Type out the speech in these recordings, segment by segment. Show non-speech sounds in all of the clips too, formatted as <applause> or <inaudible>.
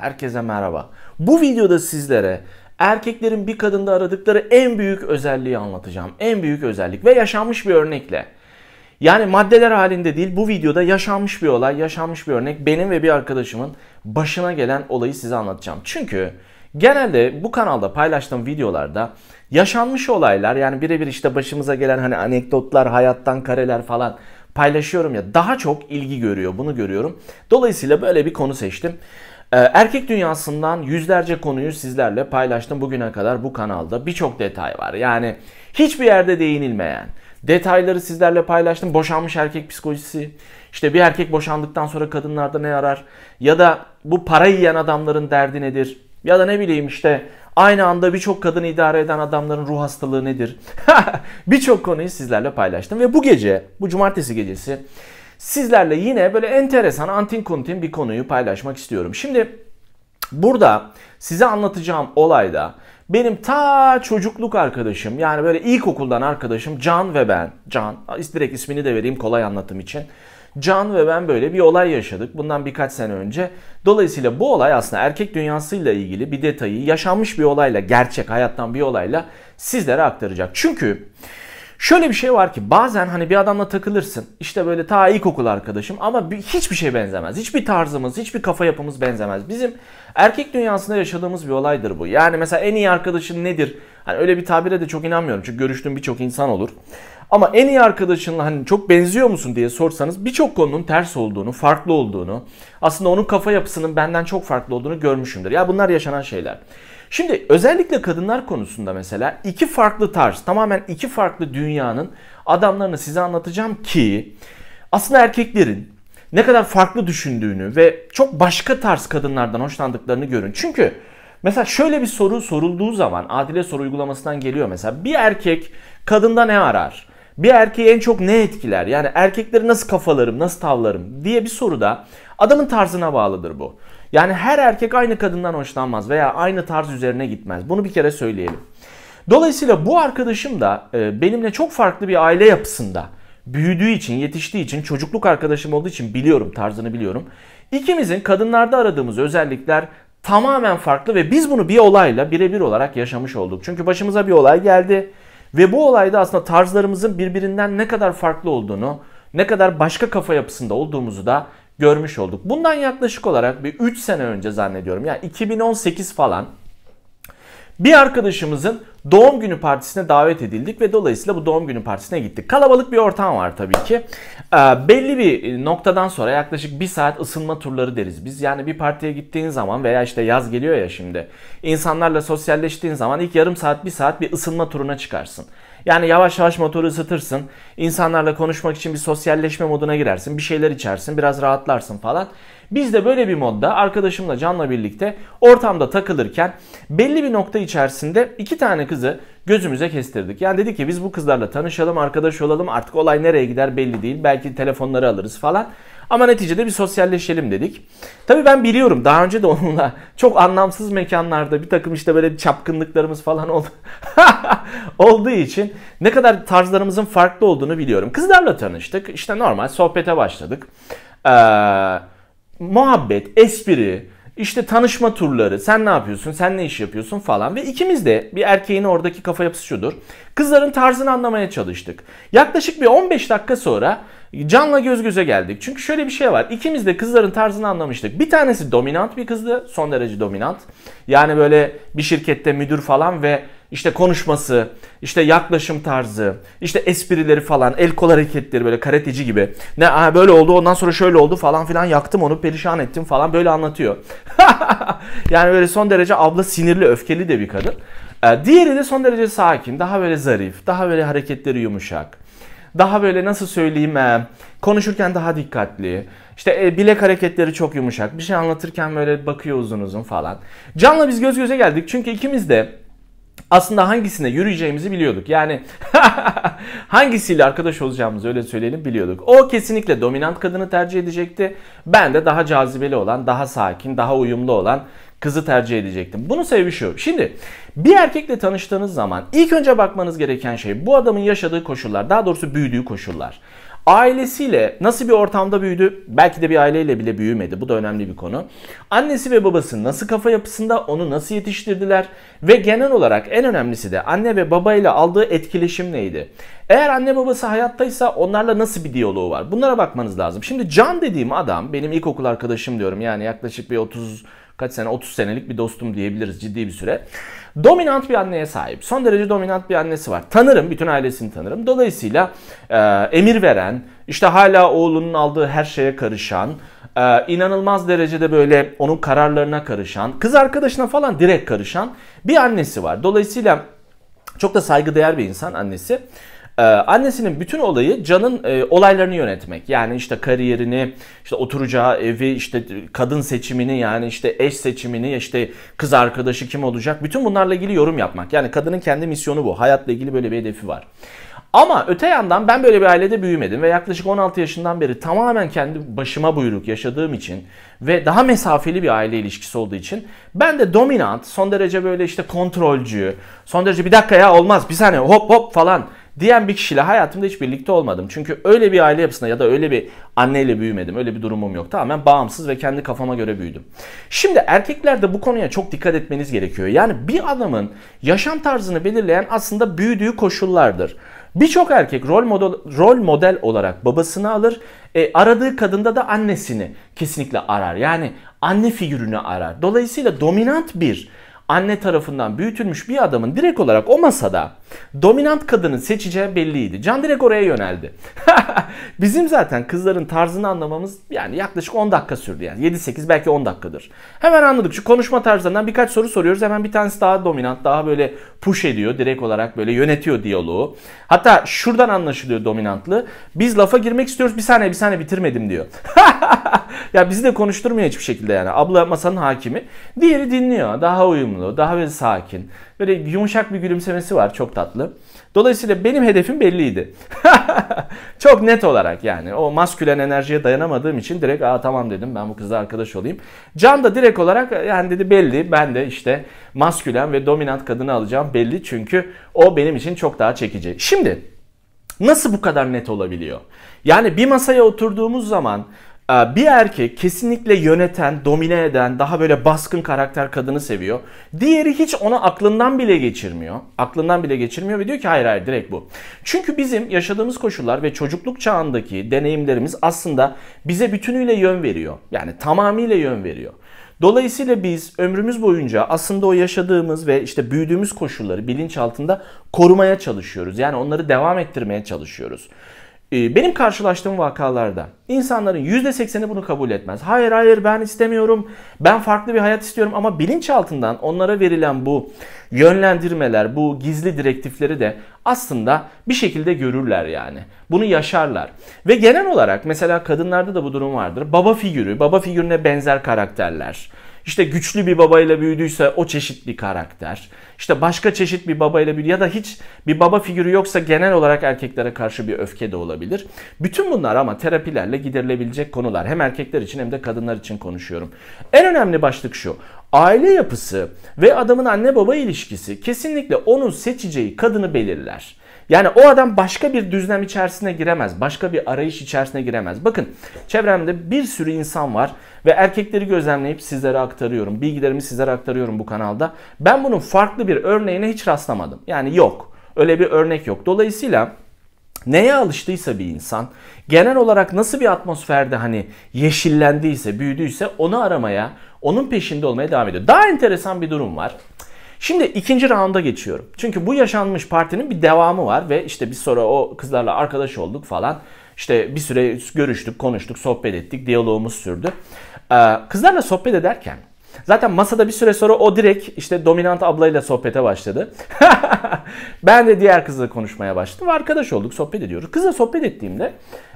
Herkese merhaba. Bu videoda sizlere erkeklerin bir kadında aradıkları en büyük özelliği anlatacağım. En büyük özellik ve yaşanmış bir örnekle. Yani maddeler halinde değil bu videoda yaşanmış bir olay, yaşanmış bir örnek benim ve bir arkadaşımın başına gelen olayı size anlatacağım. Çünkü genelde bu kanalda paylaştığım videolarda yaşanmış olaylar yani birebir işte başımıza gelen hani anekdotlar, hayattan kareler falan paylaşıyorum ya daha çok ilgi görüyor bunu görüyorum. Dolayısıyla böyle bir konu seçtim. Ee, erkek dünyasından yüzlerce konuyu sizlerle paylaştım bugüne kadar bu kanalda. Birçok detay var. Yani hiçbir yerde değinilmeyen detayları sizlerle paylaştım. Boşanmış erkek psikolojisi, işte bir erkek boşandıktan sonra kadınlarda ne arar ya da bu para yiyen adamların derdi nedir? Ya da ne bileyim işte aynı anda birçok kadını idare eden adamların ruh hastalığı nedir? <laughs> birçok konuyu sizlerle paylaştım ve bu gece, bu cumartesi gecesi sizlerle yine böyle enteresan antin kuntin bir konuyu paylaşmak istiyorum. Şimdi burada size anlatacağım olayda benim ta çocukluk arkadaşım yani böyle ilkokuldan arkadaşım Can ve ben. Can direkt ismini de vereyim kolay anlatım için. Can ve ben böyle bir olay yaşadık bundan birkaç sene önce. Dolayısıyla bu olay aslında erkek dünyasıyla ilgili bir detayı yaşanmış bir olayla, gerçek hayattan bir olayla sizlere aktaracak. Çünkü Şöyle bir şey var ki bazen hani bir adamla takılırsın. İşte böyle ta ilkokul arkadaşım ama bir, hiçbir şey benzemez. Hiçbir tarzımız, hiçbir kafa yapımız benzemez. Bizim erkek dünyasında yaşadığımız bir olaydır bu. Yani mesela en iyi arkadaşın nedir? Hani öyle bir tabire de çok inanmıyorum. Çünkü görüştüğüm birçok insan olur. Ama en iyi arkadaşınla hani çok benziyor musun diye sorsanız birçok konunun ters olduğunu, farklı olduğunu, aslında onun kafa yapısının benden çok farklı olduğunu görmüşümdür. Ya bunlar yaşanan şeyler. Şimdi özellikle kadınlar konusunda mesela iki farklı tarz, tamamen iki farklı dünyanın adamlarını size anlatacağım ki aslında erkeklerin ne kadar farklı düşündüğünü ve çok başka tarz kadınlardan hoşlandıklarını görün. Çünkü mesela şöyle bir soru sorulduğu zaman adile soru uygulamasından geliyor mesela bir erkek kadında ne arar? Bir erkeği en çok ne etkiler? Yani erkekleri nasıl kafalarım, nasıl tavlarım diye bir soru da adamın tarzına bağlıdır bu. Yani her erkek aynı kadından hoşlanmaz veya aynı tarz üzerine gitmez. Bunu bir kere söyleyelim. Dolayısıyla bu arkadaşım da e, benimle çok farklı bir aile yapısında büyüdüğü için, yetiştiği için, çocukluk arkadaşım olduğu için biliyorum, tarzını biliyorum. İkimizin kadınlarda aradığımız özellikler tamamen farklı ve biz bunu bir olayla birebir olarak yaşamış olduk. Çünkü başımıza bir olay geldi ve bu olayda aslında tarzlarımızın birbirinden ne kadar farklı olduğunu, ne kadar başka kafa yapısında olduğumuzu da görmüş olduk. Bundan yaklaşık olarak bir 3 sene önce zannediyorum. Yani 2018 falan bir arkadaşımızın doğum günü partisine davet edildik ve dolayısıyla bu doğum günü partisine gittik. Kalabalık bir ortam var tabii ki. E, belli bir noktadan sonra yaklaşık bir saat ısınma turları deriz biz. Yani bir partiye gittiğin zaman veya işte yaz geliyor ya şimdi. İnsanlarla sosyalleştiğin zaman ilk yarım saat bir saat bir ısınma turuna çıkarsın. Yani yavaş yavaş motoru ısıtırsın. İnsanlarla konuşmak için bir sosyalleşme moduna girersin. Bir şeyler içersin. Biraz rahatlarsın falan. Biz de böyle bir modda arkadaşımla Can'la birlikte ortamda takılırken belli bir nokta içerisinde iki tane kızı gözümüze kestirdik. Yani dedik ki biz bu kızlarla tanışalım, arkadaş olalım. Artık olay nereye gider belli değil. Belki telefonları alırız falan. Ama neticede bir sosyalleşelim dedik. Tabii ben biliyorum daha önce de onunla çok anlamsız mekanlarda bir takım işte böyle çapkınlıklarımız falan oldu. <laughs> olduğu için ne kadar tarzlarımızın farklı olduğunu biliyorum. Kızlarla tanıştık. İşte normal sohbete başladık. Eee muhabbet, espri, işte tanışma turları, sen ne yapıyorsun, sen ne iş yapıyorsun falan ve ikimiz de bir erkeğin oradaki kafa yapısı şudur. Kızların tarzını anlamaya çalıştık. Yaklaşık bir 15 dakika sonra Can'la göz göze geldik. Çünkü şöyle bir şey var. İkimiz de kızların tarzını anlamıştık. Bir tanesi dominant bir kızdı. Son derece dominant. Yani böyle bir şirkette müdür falan ve işte konuşması, işte yaklaşım tarzı, işte esprileri falan, el kol hareketleri böyle karateci gibi. Ne böyle oldu ondan sonra şöyle oldu falan filan yaktım onu perişan ettim falan böyle anlatıyor. <laughs> yani böyle son derece abla sinirli öfkeli de bir kadın. Ee, diğeri de son derece sakin, daha böyle zarif, daha böyle hareketleri yumuşak. Daha böyle nasıl söyleyeyim e, konuşurken daha dikkatli. İşte e, bilek hareketleri çok yumuşak. Bir şey anlatırken böyle bakıyor uzun uzun falan. Can'la biz göz göze geldik çünkü ikimiz de aslında hangisine yürüyeceğimizi biliyorduk. Yani <laughs> Hangisiyle arkadaş olacağımızı öyle söyleyelim biliyorduk. O kesinlikle dominant kadını tercih edecekti. Ben de daha cazibeli olan, daha sakin, daha uyumlu olan kızı tercih edecektim. Bunun sebebi şu. Şimdi bir erkekle tanıştığınız zaman ilk önce bakmanız gereken şey bu adamın yaşadığı koşullar, daha doğrusu büyüdüğü koşullar. Ailesiyle nasıl bir ortamda büyüdü? Belki de bir aileyle bile büyümedi. Bu da önemli bir konu. Annesi ve babası nasıl kafa yapısında? Onu nasıl yetiştirdiler? Ve genel olarak en önemlisi de anne ve baba ile aldığı etkileşim neydi? Eğer anne babası hayattaysa onlarla nasıl bir diyaloğu var? Bunlara bakmanız lazım. Şimdi Can dediğim adam benim ilkokul arkadaşım diyorum. Yani yaklaşık bir 30 kaç sene 30 senelik bir dostum diyebiliriz ciddi bir süre. Dominant bir anneye sahip. Son derece dominant bir annesi var. Tanırım, bütün ailesini tanırım. Dolayısıyla e, emir veren, işte hala oğlunun aldığı her şeye karışan, e, inanılmaz derecede böyle onun kararlarına karışan, kız arkadaşına falan direkt karışan bir annesi var. Dolayısıyla çok da saygıdeğer bir insan annesi. Ee, annesinin bütün olayı Can'ın e, olaylarını yönetmek. Yani işte kariyerini, işte oturacağı evi, işte kadın seçimini yani işte eş seçimini, işte kız arkadaşı kim olacak? Bütün bunlarla ilgili yorum yapmak. Yani kadının kendi misyonu bu. Hayatla ilgili böyle bir hedefi var. Ama öte yandan ben böyle bir ailede büyümedim ve yaklaşık 16 yaşından beri tamamen kendi başıma buyruk yaşadığım için ve daha mesafeli bir aile ilişkisi olduğu için ben de dominant, son derece böyle işte kontrolcü, son derece bir dakika ya olmaz bir saniye hop hop falan diyen bir kişiyle hayatımda hiç birlikte olmadım. Çünkü öyle bir aile yapısında ya da öyle bir anneyle büyümedim. Öyle bir durumum yok. Tamamen bağımsız ve kendi kafama göre büyüdüm. Şimdi erkeklerde bu konuya çok dikkat etmeniz gerekiyor. Yani bir adamın yaşam tarzını belirleyen aslında büyüdüğü koşullardır. Birçok erkek rol model, rol model olarak babasını alır. E, aradığı kadında da annesini kesinlikle arar. Yani anne figürünü arar. Dolayısıyla dominant bir anne tarafından büyütülmüş bir adamın direkt olarak o masada Dominant kadını seçeceği belliydi. Can direkt oraya yöneldi. <laughs> Bizim zaten kızların tarzını anlamamız yani yaklaşık 10 dakika sürdü yani. 7-8 belki 10 dakikadır. Hemen anladık. Şu konuşma tarzlarından birkaç soru soruyoruz. Hemen bir tanesi daha dominant, daha böyle push ediyor. Direkt olarak böyle yönetiyor diyaloğu. Hatta şuradan anlaşılıyor dominantlı. Biz lafa girmek istiyoruz. Bir saniye bir saniye bitirmedim diyor. <laughs> ya bizi de konuşturmuyor hiçbir şekilde yani. Abla masanın hakimi. Diğeri dinliyor. Daha uyumlu, daha böyle sakin. Böyle yumuşak bir gülümsemesi var. Çok tatlı. Dolayısıyla benim hedefim belliydi. <laughs> çok net olarak yani. O maskülen enerjiye dayanamadığım için direkt aa tamam dedim ben bu kızla arkadaş olayım. Can da direkt olarak yani dedi belli ben de işte maskülen ve dominant kadını alacağım belli. Çünkü o benim için çok daha çekici. Şimdi Nasıl bu kadar net olabiliyor? Yani bir masaya oturduğumuz zaman ee, bir erkek kesinlikle yöneten, domine eden, daha böyle baskın karakter kadını seviyor. Diğeri hiç onu aklından bile geçirmiyor. Aklından bile geçirmiyor ve diyor ki hayır hayır direkt bu. Çünkü bizim yaşadığımız koşullar ve çocukluk çağındaki deneyimlerimiz aslında bize bütünüyle yön veriyor. Yani tamamıyla yön veriyor. Dolayısıyla biz ömrümüz boyunca aslında o yaşadığımız ve işte büyüdüğümüz koşulları bilinç altında korumaya çalışıyoruz. Yani onları devam ettirmeye çalışıyoruz. Ee, benim karşılaştığım vakalarda insanların %80'i bunu kabul etmez. Hayır hayır ben istemiyorum, ben farklı bir hayat istiyorum ama bilinçaltından onlara verilen bu yönlendirmeler, bu gizli direktifleri de aslında bir şekilde görürler yani. Bunu yaşarlar. Ve genel olarak mesela kadınlarda da bu durum vardır. Baba figürü, baba figürüne benzer karakterler işte güçlü bir babayla büyüdüyse o çeşit bir karakter. İşte başka çeşit bir babayla büyüdü ya da hiç bir baba figürü yoksa genel olarak erkeklere karşı bir öfke de olabilir. Bütün bunlar ama terapilerle giderilebilecek konular. Hem erkekler için hem de kadınlar için konuşuyorum. En önemli başlık şu. Aile yapısı ve adamın anne baba ilişkisi kesinlikle onun seçeceği kadını belirler. Yani o adam başka bir düzlem içerisine giremez. Başka bir arayış içerisine giremez. Bakın çevremde bir sürü insan var ve erkekleri gözlemleyip sizlere aktarıyorum. Bilgilerimi sizlere aktarıyorum bu kanalda. Ben bunun farklı bir örneğine hiç rastlamadım. Yani yok. Öyle bir örnek yok. Dolayısıyla neye alıştıysa bir insan genel olarak nasıl bir atmosferde hani yeşillendiyse, büyüdüyse onu aramaya, onun peşinde olmaya devam ediyor. Daha enteresan bir durum var. Şimdi ikinci raunda geçiyorum. Çünkü bu yaşanmış partinin bir devamı var ve işte biz sonra o kızlarla arkadaş olduk falan. İşte bir süre görüştük, konuştuk, sohbet ettik, diyalogumuz sürdü. Ee, kızlarla sohbet ederken Zaten masada bir süre sonra o direkt işte dominant ablayla sohbete başladı. <laughs> ben de diğer kızla konuşmaya başladım. Arkadaş olduk, sohbet ediyoruz. Kızla sohbet ettiğimde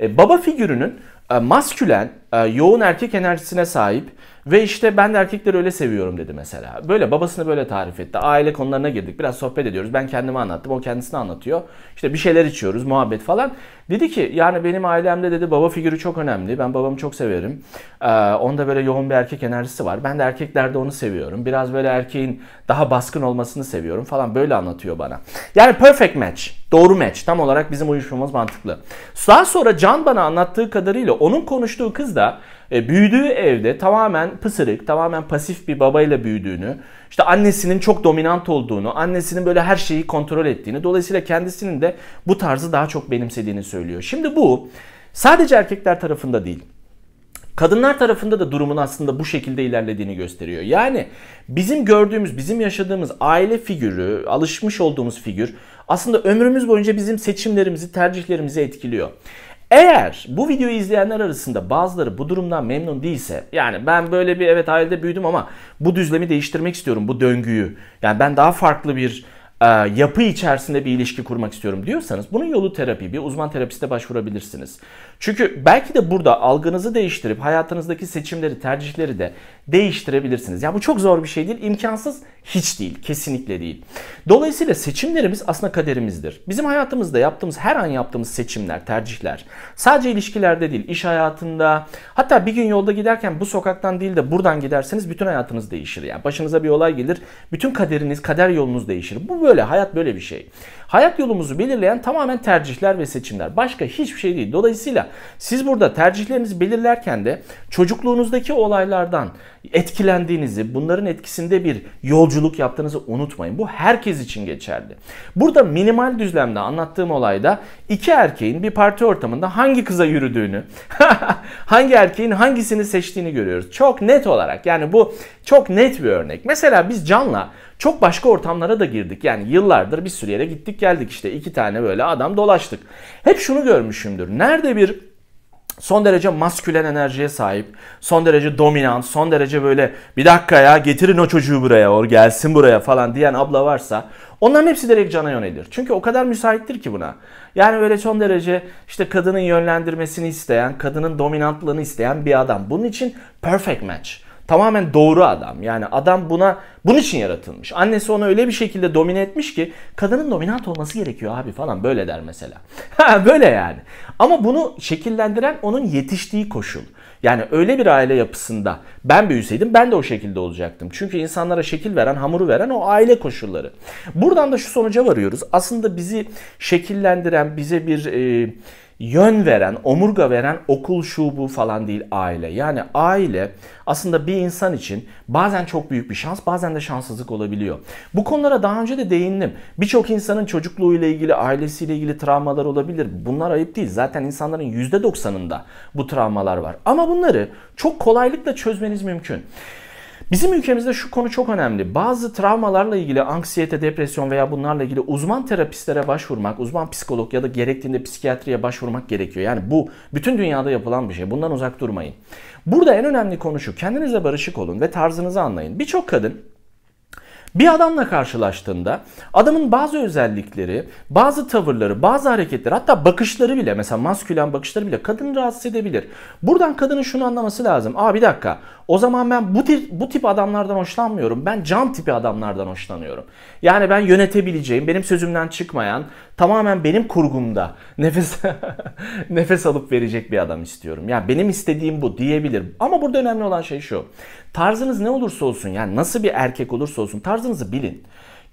e, baba figürünün e, maskülen, e, yoğun erkek enerjisine sahip ve işte ben de erkekleri öyle seviyorum dedi mesela. Böyle babasını böyle tarif etti. Aile konularına girdik. Biraz sohbet ediyoruz. Ben kendimi anlattım. O kendisini anlatıyor. İşte bir şeyler içiyoruz. Muhabbet falan. Dedi ki yani benim ailemde dedi baba figürü çok önemli. Ben babamı çok severim. Ee, onda böyle yoğun bir erkek enerjisi var. Ben de erkeklerde onu seviyorum. Biraz böyle erkeğin daha baskın olmasını seviyorum falan. Böyle anlatıyor bana. Yani perfect match. Doğru match. Tam olarak bizim uyuşmamız mantıklı. Daha sonra Can bana anlattığı kadarıyla onun konuştuğu kız da e, büyüdüğü evde tamamen pısırık, tamamen pasif bir babayla büyüdüğünü, işte annesinin çok dominant olduğunu, annesinin böyle her şeyi kontrol ettiğini, dolayısıyla kendisinin de bu tarzı daha çok benimsediğini söylüyor. Şimdi bu sadece erkekler tarafında değil. Kadınlar tarafında da durumun aslında bu şekilde ilerlediğini gösteriyor. Yani bizim gördüğümüz, bizim yaşadığımız aile figürü, alışmış olduğumuz figür aslında ömrümüz boyunca bizim seçimlerimizi, tercihlerimizi etkiliyor. Eğer bu videoyu izleyenler arasında bazıları bu durumdan memnun değilse yani ben böyle bir evet ailede büyüdüm ama bu düzlemi değiştirmek istiyorum bu döngüyü. Yani ben daha farklı bir e, yapı içerisinde bir ilişki kurmak istiyorum diyorsanız bunun yolu terapi. Bir uzman terapiste başvurabilirsiniz. Çünkü belki de burada algınızı değiştirip hayatınızdaki seçimleri, tercihleri de değiştirebilirsiniz. Ya yani bu çok zor bir şey değil, imkansız hiç değil, kesinlikle değil. Dolayısıyla seçimlerimiz aslında kaderimizdir. Bizim hayatımızda yaptığımız, her an yaptığımız seçimler, tercihler sadece ilişkilerde değil, iş hayatında hatta bir gün yolda giderken bu sokaktan değil de buradan giderseniz bütün hayatınız değişir. Yani başınıza bir olay gelir, bütün kaderiniz, kader yolunuz değişir. Bu böyle, hayat böyle bir şey. Hayat yolumuzu belirleyen tamamen tercihler ve seçimler. Başka hiçbir şey değil. Dolayısıyla siz burada tercihlerinizi belirlerken de çocukluğunuzdaki olaylardan etkilendiğinizi, bunların etkisinde bir yolculuk yaptığınızı unutmayın. Bu herkes için geçerli. Burada minimal düzlemde anlattığım olayda iki erkeğin bir parti ortamında hangi kıza yürüdüğünü, <laughs> hangi erkeğin hangisini seçtiğini görüyoruz. Çok net olarak yani bu çok net bir örnek. Mesela biz Can'la çok başka ortamlara da girdik. Yani yıllardır bir sürü yere gittik geldik işte iki tane böyle adam dolaştık. Hep şunu görmüşümdür. Nerede bir son derece maskülen enerjiye sahip, son derece dominant, son derece böyle bir dakika ya getirin o çocuğu buraya, or gelsin buraya falan diyen abla varsa onların hepsi direkt cana yönelir. Çünkü o kadar müsaittir ki buna. Yani öyle son derece işte kadının yönlendirmesini isteyen, kadının dominantlığını isteyen bir adam. Bunun için perfect match tamamen doğru adam. Yani adam buna bunun için yaratılmış. Annesi onu öyle bir şekilde domine etmiş ki kadının dominant olması gerekiyor abi falan böyle der mesela. <laughs> Ha böyle yani. Ama bunu şekillendiren onun yetiştiği koşul. Yani öyle bir aile yapısında ben büyüseydim ben de o şekilde olacaktım. Çünkü insanlara şekil veren, hamuru veren o aile koşulları. Buradan da şu sonuca varıyoruz. Aslında bizi şekillendiren, bize bir e, yön veren, omurga veren okul şubu falan değil aile. Yani aile aslında bir insan için bazen çok büyük bir şans bazen de şanssızlık olabiliyor. Bu konulara daha önce de değindim. Birçok insanın çocukluğu ile ilgili, ailesiyle ilgili travmalar olabilir. Bunlar ayıp değil. Zaten insanların %90'ında bu travmalar var. Ama bunları çok kolaylıkla çözmeniz mümkün. Bizim ülkemizde şu konu çok önemli. Bazı travmalarla ilgili anksiyete, depresyon veya bunlarla ilgili uzman terapistlere başvurmak, uzman psikolog ya da gerektiğinde psikiyatriye başvurmak gerekiyor. Yani bu bütün dünyada yapılan bir şey. Bundan uzak durmayın. Burada en önemli konu şu. Kendinize barışık olun ve tarzınızı anlayın. Birçok kadın bir adamla karşılaştığında adamın bazı özellikleri, bazı tavırları, bazı hareketleri hatta bakışları bile mesela maskülen bakışları bile kadın rahatsız edebilir. Buradan kadının şunu anlaması lazım. Aa bir dakika o zaman ben bu tip, bu tip adamlardan hoşlanmıyorum. Ben cam tipi adamlardan hoşlanıyorum. Yani ben yönetebileceğim, benim sözümden çıkmayan, tamamen benim kurgumda <laughs> nefes nefes alıp verecek bir adam istiyorum. Yani benim istediğim bu diyebilir. Ama burada önemli olan şey şu. Tarzınız ne olursa olsun yani nasıl bir erkek olursa olsun tarzınızı bilin.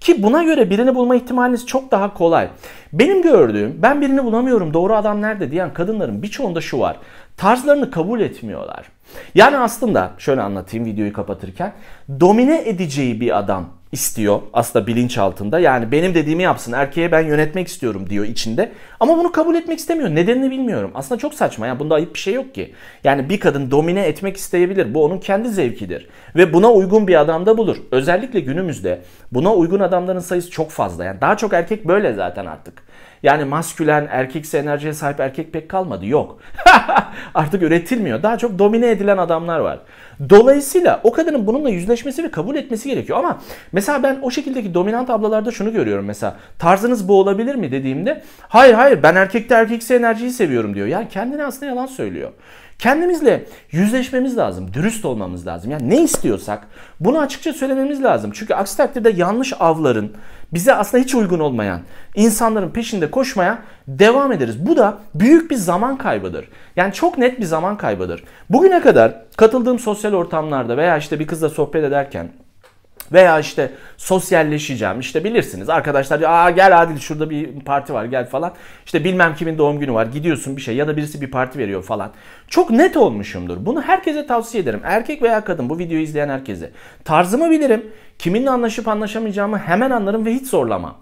Ki buna göre birini bulma ihtimaliniz çok daha kolay. Benim gördüğüm ben birini bulamıyorum doğru adam nerede diyen kadınların birçoğunda şu var. Tarzlarını kabul etmiyorlar. Yani aslında şöyle anlatayım videoyu kapatırken. Domine edeceği bir adam istiyor aslında bilinç altında. Yani benim dediğimi yapsın erkeğe ben yönetmek istiyorum diyor içinde. Ama bunu kabul etmek istemiyor. Nedenini bilmiyorum. Aslında çok saçma. Yani bunda ayıp bir şey yok ki. Yani bir kadın domine etmek isteyebilir. Bu onun kendi zevkidir. Ve buna uygun bir adam da bulur. Özellikle günümüzde buna uygun adamların sayısı çok fazla. Yani daha çok erkek böyle zaten artık. Yani maskülen, erkekse enerjiye sahip erkek pek kalmadı. Yok. <laughs> Artık üretilmiyor. Daha çok domine edilen adamlar var. Dolayısıyla o kadının bununla yüzleşmesi ve kabul etmesi gerekiyor. Ama mesela ben o şekildeki dominant ablalarda şunu görüyorum mesela. Tarzınız bu olabilir mi dediğimde hayır hayır ben erkekte erkekse enerjiyi seviyorum diyor. Yani kendine aslında yalan söylüyor. Kendimizle yüzleşmemiz lazım, dürüst olmamız lazım. Yani ne istiyorsak bunu açıkça söylememiz lazım. Çünkü aksi takdirde yanlış avların, bize aslında hiç uygun olmayan insanların peşinde koşmaya devam ederiz. Bu da büyük bir zaman kaybıdır. Yani çok net bir zaman kaybıdır. Bugüne kadar katıldığım sosyal ortamlarda veya işte bir kızla sohbet ederken veya işte sosyalleşeceğim. işte bilirsiniz arkadaşlar aa gel Adil şurada bir parti var gel falan. İşte bilmem kimin doğum günü var gidiyorsun bir şey ya da birisi bir parti veriyor falan. Çok net olmuşumdur. Bunu herkese tavsiye ederim. Erkek veya kadın bu videoyu izleyen herkese. Tarzımı bilirim. Kiminle anlaşıp anlaşamayacağımı hemen anlarım ve hiç zorlamam.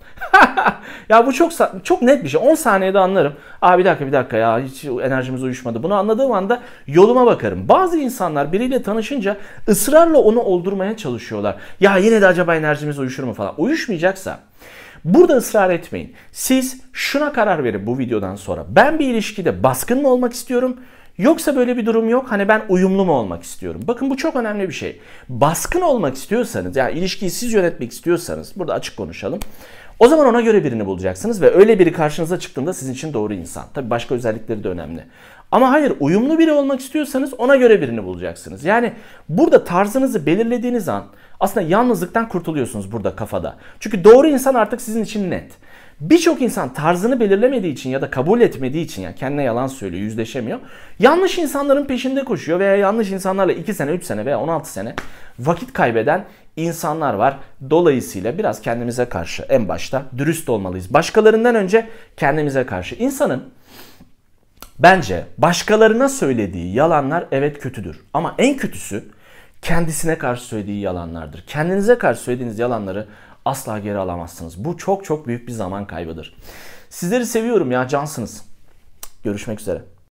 <laughs> ya bu çok çok net bir şey. 10 saniyede anlarım. Aa bir dakika bir dakika ya hiç enerjimiz uyuşmadı. Bunu anladığım anda yoluma bakarım. Bazı insanlar biriyle tanışınca ısrarla onu oldurmaya çalışıyorlar. Ya yine de acaba enerjimiz uyuşur mu falan. Uyuşmayacaksa Burada ısrar etmeyin. Siz şuna karar verin bu videodan sonra. Ben bir ilişkide baskın mı olmak istiyorum Yoksa böyle bir durum yok. Hani ben uyumlu mu olmak istiyorum? Bakın bu çok önemli bir şey. Baskın olmak istiyorsanız, yani ilişkiyi siz yönetmek istiyorsanız, burada açık konuşalım. O zaman ona göre birini bulacaksınız ve öyle biri karşınıza çıktığında sizin için doğru insan. Tabii başka özellikleri de önemli. Ama hayır uyumlu biri olmak istiyorsanız ona göre birini bulacaksınız. Yani burada tarzınızı belirlediğiniz an aslında yalnızlıktan kurtuluyorsunuz burada kafada. Çünkü doğru insan artık sizin için net. Birçok insan tarzını belirlemediği için ya da kabul etmediği için yani kendine yalan söylüyor, yüzleşemiyor. Yanlış insanların peşinde koşuyor veya yanlış insanlarla 2 sene, 3 sene veya 16 sene vakit kaybeden insanlar var. Dolayısıyla biraz kendimize karşı en başta dürüst olmalıyız. Başkalarından önce kendimize karşı. İnsanın bence başkalarına söylediği yalanlar evet kötüdür. Ama en kötüsü kendisine karşı söylediği yalanlardır. Kendinize karşı söylediğiniz yalanları asla geri alamazsınız. Bu çok çok büyük bir zaman kaybıdır. Sizleri seviyorum ya cansınız. Görüşmek üzere.